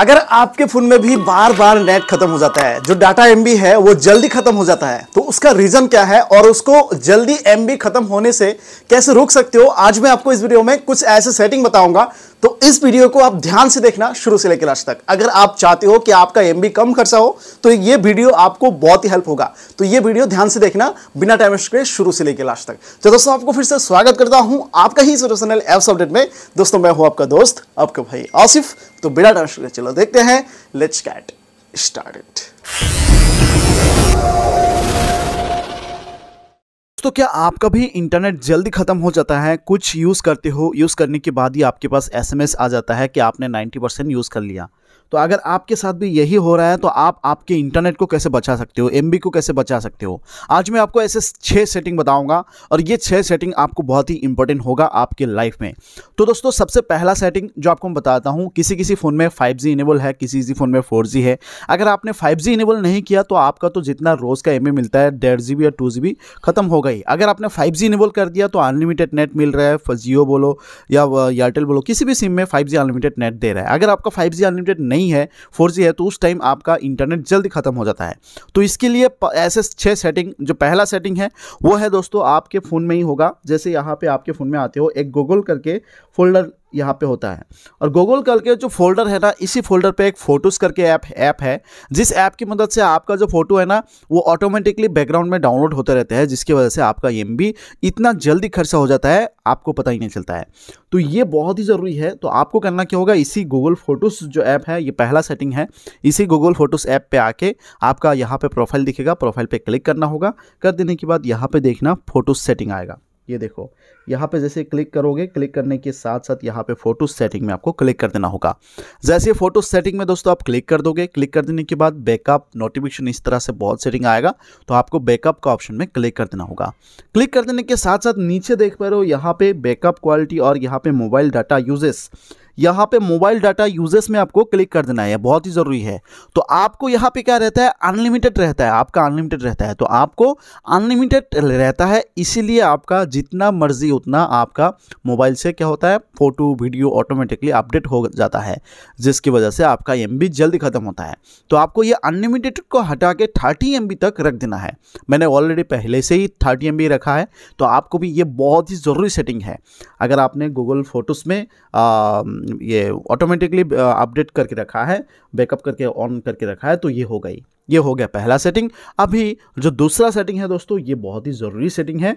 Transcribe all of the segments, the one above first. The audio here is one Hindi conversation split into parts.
अगर आपके फोन में भी बार बार नेट खत्म हो जाता है जो डाटा एम है वो जल्दी खत्म हो जाता है तो उसका रीजन क्या है और उसको जल्दी एम खत्म होने से कैसे रोक सकते हो आज मैं आपको इस वीडियो में कुछ ऐसे सेटिंग बताऊंगा तो इस वीडियो को आप ध्यान से देखना शुरू से लेकर लास्ट तक अगर आप चाहते हो कि आपका एम कम खर्चा हो तो ये वीडियो आपको बहुत ही हेल्प होगा तो ये वीडियो ध्यान से देखना बिना टाइम के शुरू से लेकर लास्ट तक तो दोस्तों आपको फिर से स्वागत करता हूं आपका ही चैनल एप्स अपडेट में दोस्तों मैं हूं आपका दोस्त आपका भाई आसिफ तो बिना टाइम वेस्ट चलो देखते हैं लेट्स कैट स्टार्ट दोस्तों क्या आपका भी इंटरनेट जल्दी ख़त्म हो जाता है कुछ यूज़ करते हो यूज़ करने के बाद ही आपके पास एसएमएस आ जाता है कि आपने 90 परसेंट यूज़ कर लिया तो अगर आपके साथ भी यही हो रहा है तो आप आपके इंटरनेट को कैसे बचा सकते हो एम को कैसे बचा सकते हो आज मैं आपको ऐसे छः सेटिंग बताऊंगा और ये छः सेटिंग आपको बहुत ही इंपॉर्टेंट होगा आपके लाइफ में तो दोस्तों सबसे पहला सेटिंग जो आपको मैं बताता हूँ किसी किसी फ़ोन में फाइव जी इनेबल है किसी किसी फ़ोन में फोर जी है अगर आपने फाइव जी इनेबल नहीं किया तो आपका तो जितना रोज़ का एम मिलता है डेढ़ जी या टू जी खत्म हो गया वही अगर आपने फाइव जी इनेबल कर दिया तो अनलिमिटेड नेट मिल रहा है जियो बोलो या एयरटेल uh, बोलो किसी भी सिम में फाइव जी अनलिमिटेड नेट दे रहा है अगर आपका फाइव जी अनलिमिटेड नहीं है फोर जी है तो उस टाइम आपका इंटरनेट जल्दी ख़त्म हो जाता है तो इसके लिए ऐसे छः सेटिंग जो पहला सेटिंग है वो है दोस्तों आपके फ़ोन में ही होगा जैसे यहाँ पर आपके फ़ोन में आते हो एक गूगल करके फोल्डर यहाँ पे होता है और गूगल करके जो फोल्डर है ना इसी फोल्डर पे एक फोटोस करके ऐप ऐप है जिस ऐप की मदद से आपका जो फोटो है ना वो ऑटोमेटिकली बैकग्राउंड में डाउनलोड होते रहते हैं जिसकी वजह से आपका एम इतना जल्दी खर्चा हो जाता है आपको पता ही नहीं चलता है तो ये बहुत ही ज़रूरी है तो आपको करना क्या होगा इसी गूगल फ़ोटोज़ जो ऐप है ये पहला सेटिंग है इसी गूगल फोटोस ऐप पे आके आपका यहाँ पे प्रोफाइल दिखेगा प्रोफाइल पे क्लिक करना होगा कर देने के बाद यहाँ पे देखना फोटोज सेटिंग आएगा ये देखो यहाँ पे जैसे क्लिक करोगे क्लिक करने के साथ साथ यहाँ पे फोटो सेटिंग में आपको क्लिक कर देना होगा जैसे फोटो सेटिंग में दोस्तों आप क्लिक कर दोगे क्लिक कर देने के बाद बैकअप नोटिफिकेशन इस तरह से बहुत सेटिंग आएगा तो आपको बैकअप का ऑप्शन में क्लिक कर देना होगा क्लिक कर देने के साथ साथ नीचे देख पा रहे हो यहाँ पे बैकअप क्वालिटी और यहाँ पे मोबाइल डाटा यूजेस यहाँ पे मोबाइल डाटा यूजेस में आपको क्लिक कर देना है बहुत ही ज़रूरी है तो आपको यहाँ पे क्या रहता है अनलिमिटेड रहता है आपका अनलिमिटेड रहता है तो आपको अनलिमिटेड रहता है इसीलिए आपका जितना मर्जी उतना आपका मोबाइल से क्या होता है फ़ोटो वीडियो ऑटोमेटिकली अपडेट हो जाता है जिसकी वजह से आपका एम जल्दी ख़त्म होता है तो आपको ये अनलिमिटेड को हटा के थर्टी एम तक रख देना है मैंने ऑलरेडी पहले से ही थर्टी एम रखा है तो आपको भी ये बहुत ही ज़रूरी सेटिंग है अगर आपने गूगल फोटोज़ में आ, ये ऑटोमेटिकली अपडेट करके रखा है बैकअप करके ऑन करके रखा है तो ये हो गई ये हो गया पहला सेटिंग अभी जो दूसरा सेटिंग है दोस्तों ये बहुत ही ज़रूरी सेटिंग है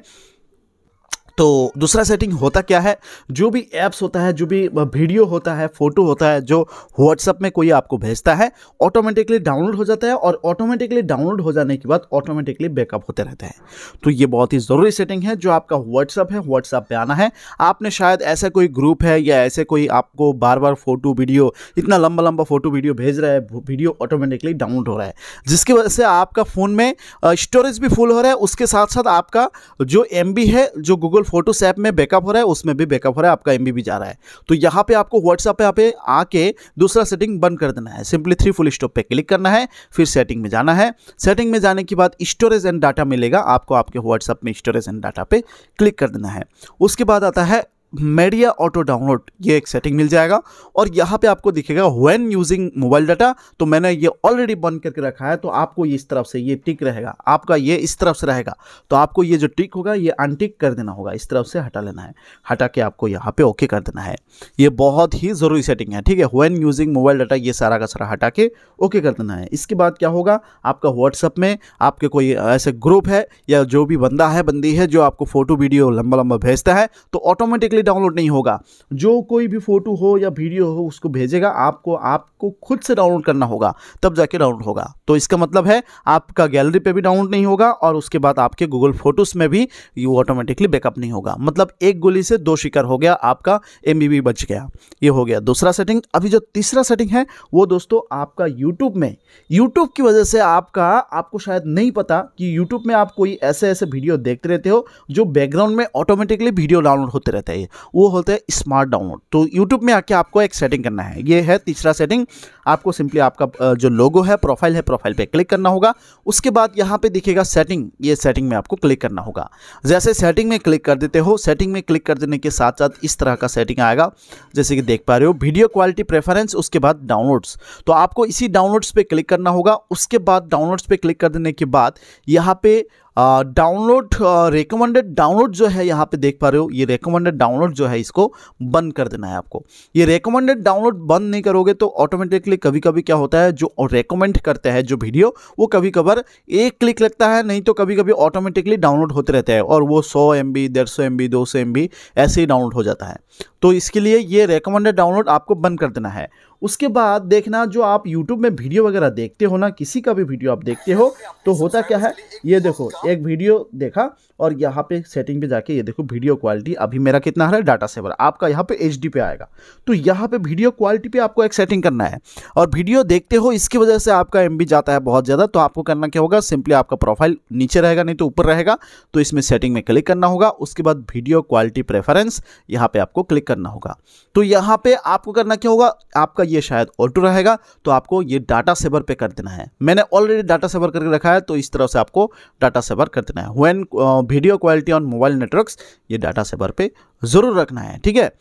तो दूसरा सेटिंग होता क्या है जो भी ऐप्स होता है जो भी वीडियो होता है फोटो होता है जो व्हाट्सअप में कोई आपको भेजता है ऑटोमेटिकली डाउनलोड हो जाता है और ऑटोमेटिकली डाउनलोड हो जाने के बाद ऑटोमेटिकली बैकअप होते रहते हैं तो ये बहुत ही ज़रूरी सेटिंग है जो आपका व्हाट्सअप है व्हाट्सअप पर आना है आपने शायद ऐसा कोई ग्रुप है या ऐसे कोई आपको बार बार फोटो वीडियो इतना लंबा लंबा फोटो वीडियो भेज रहा है वीडियो ऑटोमेटिकली डाउनलोड हो रहा है जिसकी वजह से आपका फ़ोन में स्टोरेज भी फुल हो रहा है उसके साथ साथ आपका जो एम है जो गूगल फोटो ऐप में बैकअप हो रहा है उसमें भी बैकअप हो रहा है आपका एम जा रहा है तो यहाँ पे आपको व्हाट्सएप यहाँ पे आके दूसरा सेटिंग बंद कर देना है सिंपली थ्री फुल स्टॉप पे क्लिक करना है फिर सेटिंग में जाना है सेटिंग में जाने के बाद स्टोरेज एंड डाटा मिलेगा आपको आपके व्हाट्सएप में स्टोरेज एंड डाटा पे क्लिक कर देना है उसके बाद आता है मीडिया ऑटो डाउनलोड ये एक सेटिंग मिल जाएगा और यहाँ पे आपको दिखेगा व्हेन यूजिंग मोबाइल डाटा तो मैंने ये ऑलरेडी बंद करके रखा है तो आपको ये इस तरफ से ये टिक रहेगा आपका ये इस तरफ से रहेगा तो आपको ये जो टिक होगा ये अनटिक कर देना होगा इस तरफ से हटा लेना है हटा के आपको यहाँ पे ओके कर देना है ये बहुत ही ज़रूरी सेटिंग है ठीक है वैन यूजिंग मोबाइल डाटा ये सारा का सारा हटा के ओके कर देना है इसके बाद क्या होगा आपका व्हाट्सअप में आपके कोई ऐसे ग्रुप है या जो भी बंदा है बंदी है जो आपको फोटो वीडियो लंबा लंबा भेजता है तो ऑटोमेटिकली डाउनलोड नहीं होगा जो कोई भी फ़ोटो हो या वीडियो हो उसको भेजेगा आपको आपको खुद से डाउनलोड करना होगा तब जाके डाउनलोड होगा तो इसका मतलब है आपका गैलरी पे भी डाउनलोड नहीं होगा और उसके बाद आपके गूगल फोटोज़ में भी ये ऑटोमेटिकली बैकअप नहीं होगा मतलब एक गोली से दो शिकार हो गया आपका एम बच गया ये हो गया दूसरा सेटिंग अभी जो तीसरा सेटिंग है वो दोस्तों आपका यूट्यूब में यूट्यूब की वजह से आपका आपको शायद नहीं पता कि यूट्यूब में आप कोई ऐसे ऐसे वीडियो देखते रहते हो जो बैकग्राउंड में ऑटोमेटिकली वीडियो डाउनलोड होते रहते हैं चाहिए वो होता है स्मार्ट डाउनलोड तो यूट्यूब में आके आपको एक सेटिंग करना है ये है तीसरा सेटिंग आपको सिंपली आपका जो लोगो है प्रोफाइल है प्रोफाइल पे क्लिक करना होगा उसके बाद यहाँ पे दिखेगा सेटिंग ये सेटिंग में आपको क्लिक करना होगा जैसे सेटिंग में क्लिक कर देते हो सेटिंग में क्लिक कर देने के साथ साथ इस तरह का सेटिंग आएगा जैसे कि देख पा रहे हो वीडियो क्वालिटी प्रेफरेंस उसके बाद डाउनलोड्स तो आपको इसी डाउनलोड्स पे क्लिक करना होगा उसके बाद डाउनलोड्स पे क्लिक कर देने के बाद यहाँ पे डाउनलोड रिकमेंडेड डाउनलोड जो है यहाँ पे देख पा रहे हो ये रिकमेंडेड डाउनलोड जो है इसको बंद कर देना है आपको ये रिकमेंडेड डाउनलोड बंद नहीं करोगे तो ऑटोमेटिकली कभी कभी क्या होता है जो रिकमेंड करते हैं जो वीडियो वो कभी कभार एक क्लिक लगता है नहीं तो कभी कभी ऑटोमेटिकली डाउनलोड होते रहते हैं और वो सौ एम बी डेढ़ सौ एम बी दो सौ एम बी ऐसे ही डाउनलोड हो जाता है तो इसके लिए ये रिकमेंडेड डाउनलोड आपको बंद कर देना है उसके बाद देखना जो आप YouTube में वीडियो वगैरह देखते हो ना किसी का भी वीडियो आप देखते हो तो होता क्या है ये देखो एक वीडियो देखा और यहाँ पे सेटिंग पे जाके ये देखो वीडियो क्वालिटी अभी मेरा कितना आ रहा है डाटा सेवर आपका यहाँ पे एच पे आएगा तो यहाँ पे वीडियो क्वालिटी पे आपको एक सेटिंग करना है और वीडियो देखते हो इसकी वजह से आपका एम जाता है बहुत ज़्यादा तो आपको करना क्या होगा सिंपली आपका प्रोफाइल नीचे रहेगा नहीं तो ऊपर रहेगा तो इसमें सेटिंग में क्लिक करना होगा उसके बाद वीडियो क्वालिटी प्रेफरेंस यहाँ पर आपको क्लिक करना होगा तो यहाँ पर आपको करना क्या होगा आपका ये शायद ऑटो रहेगा तो आपको ये डाटा सेवर पे कर देना है मैंने ऑलरेडी डाटा सेवर करके रखा है तो इस तरह से आपको डाटा सेवर कर देना है when video quality on mobile networks ये डाटा सेवर पे ज़रूर रखना है ठीक है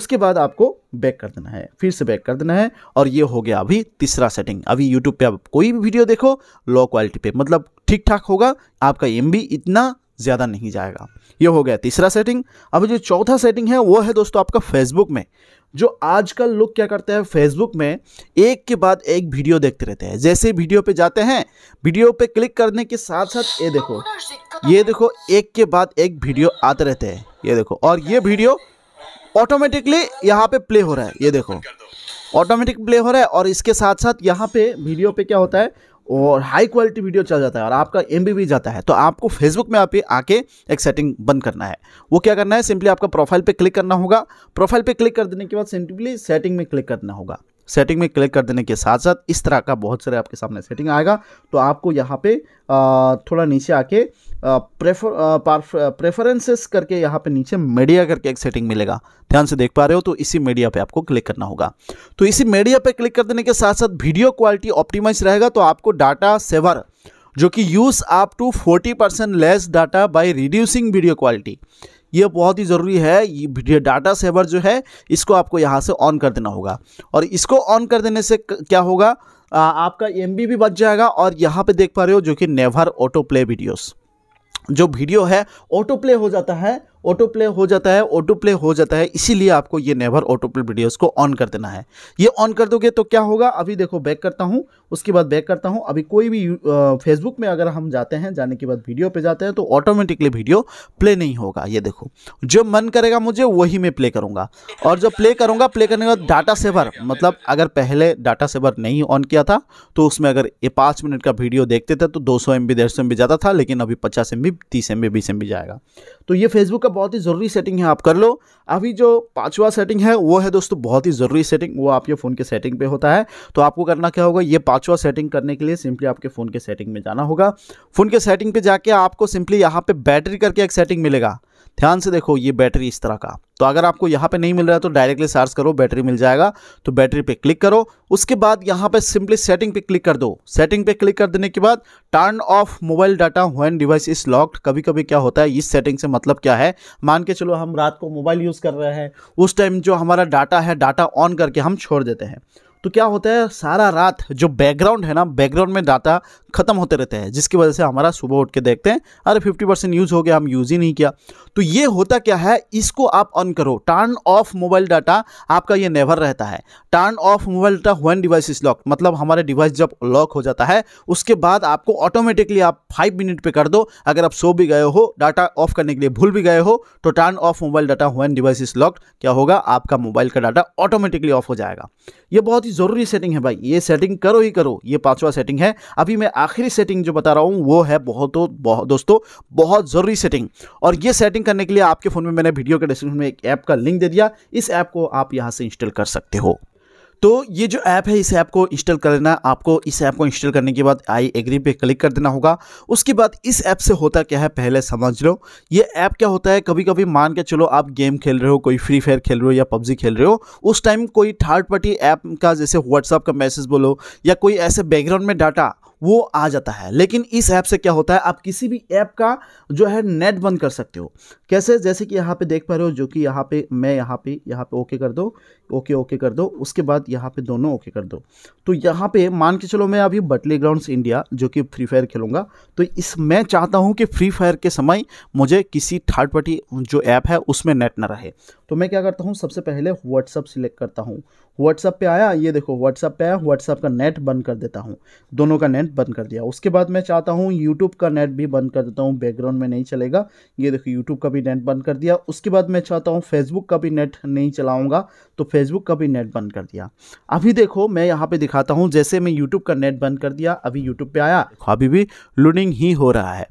उसके बाद आपको बैक कर देना है फिर से बैक कर देना है और ये हो गया अभी तीसरा सेटिंग अभी यूट्यूब पे आप कोई भी वीडियो देखो लो क्वालिटी पे मतलब ठीक ठाक होगा आपका एम इतना ज़्यादा नहीं जाएगा ये हो गया तीसरा सेटिंग अब जो चौथा सेटिंग है वो है दोस्तों आपका फेसबुक में जो आजकल लोग क्या करते हैं फेसबुक में एक के बाद एक वीडियो देखते रहते हैं जैसे वीडियो पे जाते हैं वीडियो पे क्लिक करने के साथ साथ ये देखो ये देखो एक के बाद एक वीडियो आते रहते हैं ये देखो और ये वीडियो ऑटोमेटिकली यहाँ पे प्ले हो रहा है ये देखो ऑटोमेटिक प्ले हो रहा है और इसके साथ साथ यहाँ पे वीडियो पे क्या होता है और हाई क्वालिटी वीडियो चल जाता है और आपका एम भी जाता है तो आपको फेसबुक में आप आके एक सेटिंग बंद करना है वो क्या करना है सिंपली आपका प्रोफाइल पे क्लिक करना होगा प्रोफाइल पे क्लिक कर देने के बाद सिंपली सेटिंग में क्लिक करना होगा सेटिंग में क्लिक कर देने के साथ साथ इस तरह का बहुत सारे आपके सामने सेटिंग आएगा तो आपको यहाँ पे थोड़ा नीचे आके प्रेफर प्रेफरेंसेस करके यहाँ पे नीचे मीडिया करके एक सेटिंग मिलेगा ध्यान से देख पा रहे हो तो इसी मीडिया पे आपको क्लिक करना होगा तो इसी मीडिया पे क्लिक कर देने के साथ साथ वीडियो क्वालिटी ऑप्टिमाइज रहेगा तो आपको डाटा सेवर जो कि use up to forty percent less data by reducing video quality ये बहुत ही ज़रूरी है ये डाटा सेवर जो है इसको आपको यहाँ से ऑन कर देना होगा और इसको ऑन कर देने से क्या होगा आ, आपका एम भी बच जाएगा और यहाँ पे देख पा रहे हो जो कि नेवर ऑटो प्ले वीडियोस जो वीडियो है ऑटो प्ले हो जाता है ऑटो प्ले हो जाता है ऑटो प्ले हो जाता है इसीलिए आपको ये नेवर ऑटो प्ले वीडियोज़ को ऑन कर देना है ये ऑन कर दोगे तो क्या होगा अभी देखो बैक करता हूँ उसके बाद बैक करता हूँ अभी कोई भी फेसबुक में अगर हम जाते हैं जाने के बाद वीडियो पे जाते हैं तो ऑटोमेटिकली वीडियो प्ले नहीं होगा ये देखो जो मन करेगा मुझे वही मैं प्ले करूँगा और जो प्ले करूँगा प्ले करने के बाद डाटा सेवर मतलब अगर पहले डाटा सेवर नहीं ऑन किया था तो उसमें अगर ये पाँच मिनट का वीडियो देखते थे तो दो सौ एम बी डेढ़ सौ एम बी था लेकिन अभी पचास एम बी तीस एम बी बीस एम बी जाएगा तो ये फेसबुक का बहुत ही ज़रूरी सेटिंग है आप कर लो अभी जो पाँचवा सेटिंग है वो है दोस्तों बहुत ही ज़रूरी सेटिंग वो आपके फ़ोन के सेटिंग पे होता है तो आपको करना क्या होगा ये पाँचवा सेटिंग करने के लिए सिंपली आपके फ़ोन के सेटिंग में जाना होगा फ़ोन के सेटिंग पर जाके आपको सिंपली यहाँ पर बैटरी करके एक सेटिंग मिलेगा ध्यान से देखो ये बैटरी इस तरह का तो अगर आपको यहाँ पे नहीं मिल रहा है तो डायरेक्टली सर्च करो बैटरी मिल जाएगा तो बैटरी पे क्लिक करो उसके बाद यहाँ पे सिंपली सेटिंग पे क्लिक कर दो सेटिंग पे क्लिक कर देने के बाद turn off mobile data when device is locked कभी कभी क्या होता है इस सेटिंग से मतलब क्या है मान के चलो हम रात को मोबाइल यूज़ कर रहे हैं उस टाइम जो हमारा डाटा है डाटा ऑन करके हम छोड़ देते हैं तो क्या होता है सारा रात जो बैकग्राउंड है ना बैकग्राउंड में डाटा खत्म होते रहते हैं जिसकी वजह से हमारा सुबह उठ के देखते हैं अरे फिफ्टी परसेंट यूज़ हो गया हम यूज़ ही नहीं किया तो ये होता क्या है इसको आप ऑन करो टर्न ऑफ मोबाइल डाटा आपका ये नेवर रहता है turn off mobile data when device is lock मतलब हमारे डिवाइस जब लॉक हो जाता है उसके बाद आपको ऑटोमेटिकली आप फाइव मिनट पर कर दो अगर आप सो भी गए हो डाटा ऑफ करने के लिए भूल भी गए हो तो turn off mobile data when device is lock क्या होगा आपका मोबाइल का डाटा ऑटोमेटिकली ऑफ हो जाएगा ये बहुत ही ज़रूरी सेटिंग है भाई ये सेटिंग करो ही करो ये पांचवा सेटिंग है अभी मैं आखिरी सेटिंग जो बता रहा हूँ वो है बहुत बहुत दोस्तों बहुत ज़रूरी सेटिंग और ये सेटिंग करने के लिए आपके फ़ोन में मैंने वीडियो के डिस्क्रिप्शन में एक ऐप का लिंक दे दिया इस ऐप को आप यहाँ से इंस्टॉल कर सकते हो तो ये जो ऐप है इस ऐप को इंस्टॉल कर लेना आपको इस ऐप को इंस्टॉल करने के बाद आई एग्री पे क्लिक कर देना होगा उसके बाद इस ऐप से होता क्या है पहले समझ लो ये ऐप क्या होता है कभी कभी मान के चलो आप गेम खेल रहे हो कोई फ्री फायर खेल रहे हो या पबजी खेल रहे हो उस टाइम कोई थर्ड पार्टी ऐप का जैसे व्हाट्सअप का मैसेज बोलो या कोई ऐसे बैकग्राउंड में डाटा वो आ जाता है लेकिन इस ऐप से क्या होता है आप किसी भी ऐप का जो है नेट बंद कर सकते हो कैसे जैसे कि यहाँ पे देख पा रहे हो जो कि यहाँ पे मैं यहाँ पे यहाँ पे ओके कर दो ओके ओके कर दो उसके बाद यहाँ पे दोनों ओके कर दो तो यहाँ पे मान के चलो मैं अभी बटले ग्राउंड्स इंडिया जो कि फ्री फायर खेलूँगा तो इस मैं चाहता हूँ कि फ्री फायर के समय मुझे किसी थर्ड पार्टी जो ऐप है उसमें नेट ना रहे तो मैं क्या करता हूँ सबसे पहले व्हाट्सअप सिलेक्ट करता हूँ व्हाट्सअप पे आया ये देखो व्हाट्सअप पे आया व्हाट्सअप का नेट बंद कर देता हूँ दोनों का नेट बंद कर दिया उसके बाद मैं चाहता हूँ यूट्यूब का नेट भी बंद कर देता हूँ बैकग्राउंड में नहीं चलेगा ये देखो यूट्यूब का भी नेट बंद कर दिया उसके बाद मैं चाहता हूँ फेसबुक का भी नेट नहीं चलाऊँगा तो फेसबुक का भी नेट बंद कर दिया अभी देखो मैं यहाँ पर दिखाता हूँ जैसे मैं यूट्यूब का नेट बंद कर दिया अभी यूट्यूब पर आया अभी भी लूडिंग ही हो रहा है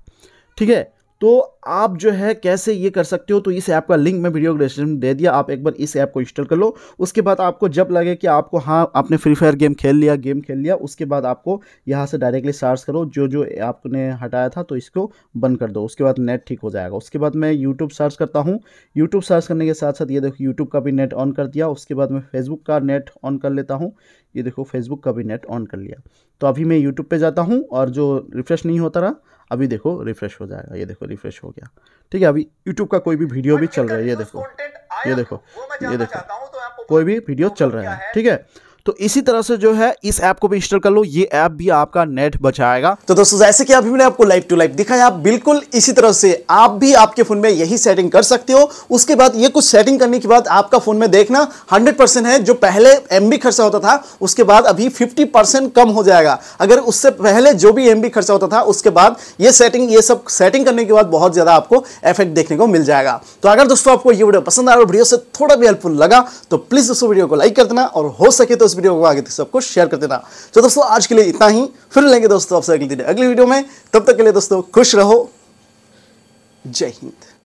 ठीक है तो आप जो है कैसे ये कर सकते हो तो इस ऐप का लिंक मैं वीडियो डिस्क्रिप्शन में दे दिया आप एक बार इस ऐप को इंस्टॉल कर लो उसके बाद आपको जब लगे कि आपको हाँ आपने फ्री फायर गेम खेल लिया गेम खेल लिया उसके बाद आपको यहाँ से डायरेक्टली सर्च करो जो जो आपने हटाया था तो इसको बंद कर दो उसके बाद नेट ठीक हो जाएगा उसके बाद मैं यूट्यूब सर्च करता हूँ यूट्यूब सर्च करने के साथ साथ ये देखो यूट्यूब का भी नेट ऑन कर दिया उसके बाद मैं फेसबुक का नेट ऑन कर लेता हूँ ये देखो फेसबुक का भी नेट ऑन कर लिया तो अभी मैं यूट्यूब पर जाता हूँ और जो रिफ्रेश नहीं होता रहा अभी देखो रिफ्रेश हो जाएगा ये देखो रिफ्रेश हो गया ठीक है अभी यूट्यूब का कोई भी वीडियो भी चल रहा है ये देखो ये देखो ये देखो तो कोई भी वीडियो चल रहा है ठीक है तो इसी तरह से जो है इस ऐप को भी इंस्टॉल कर लो ये ऐप भी आपका नेट बचाएगा तो दोस्तों जैसे कि अभी मैंने आपको लाइव टू लाइव दिखाया आप बिल्कुल इसी तरह से आप भी आपके फोन में यही सेटिंग कर सकते हो उसके बाद ये कुछ सेटिंग करने के बाद आपका फोन में देखना हंड्रेड है जो पहले एम खर्चा होता था उसके बाद अभी फिफ्टी कम हो जाएगा अगर उससे पहले जो भी एम खर्चा होता था उसके बाद ये सेटिंग ये सब सेटिंग करने के बाद बहुत ज्यादा आपको इफेक्ट देखने को मिल जाएगा तो अगर दोस्तों आपको ये वीडियो पसंद आया और वीडियो से थोड़ा भी हेल्पफुल लगा तो प्लीज दोस्तों वीडियो को लाइक कर देना और हो सके तो इस वीडियो को आगे तक सबको शेयर कर देना तो दोस्तों आज के लिए इतना ही फिर लेंगे दोस्तों आपसे अगले दिन अगली वीडियो में तब तक के लिए दोस्तों खुश रहो जय हिंद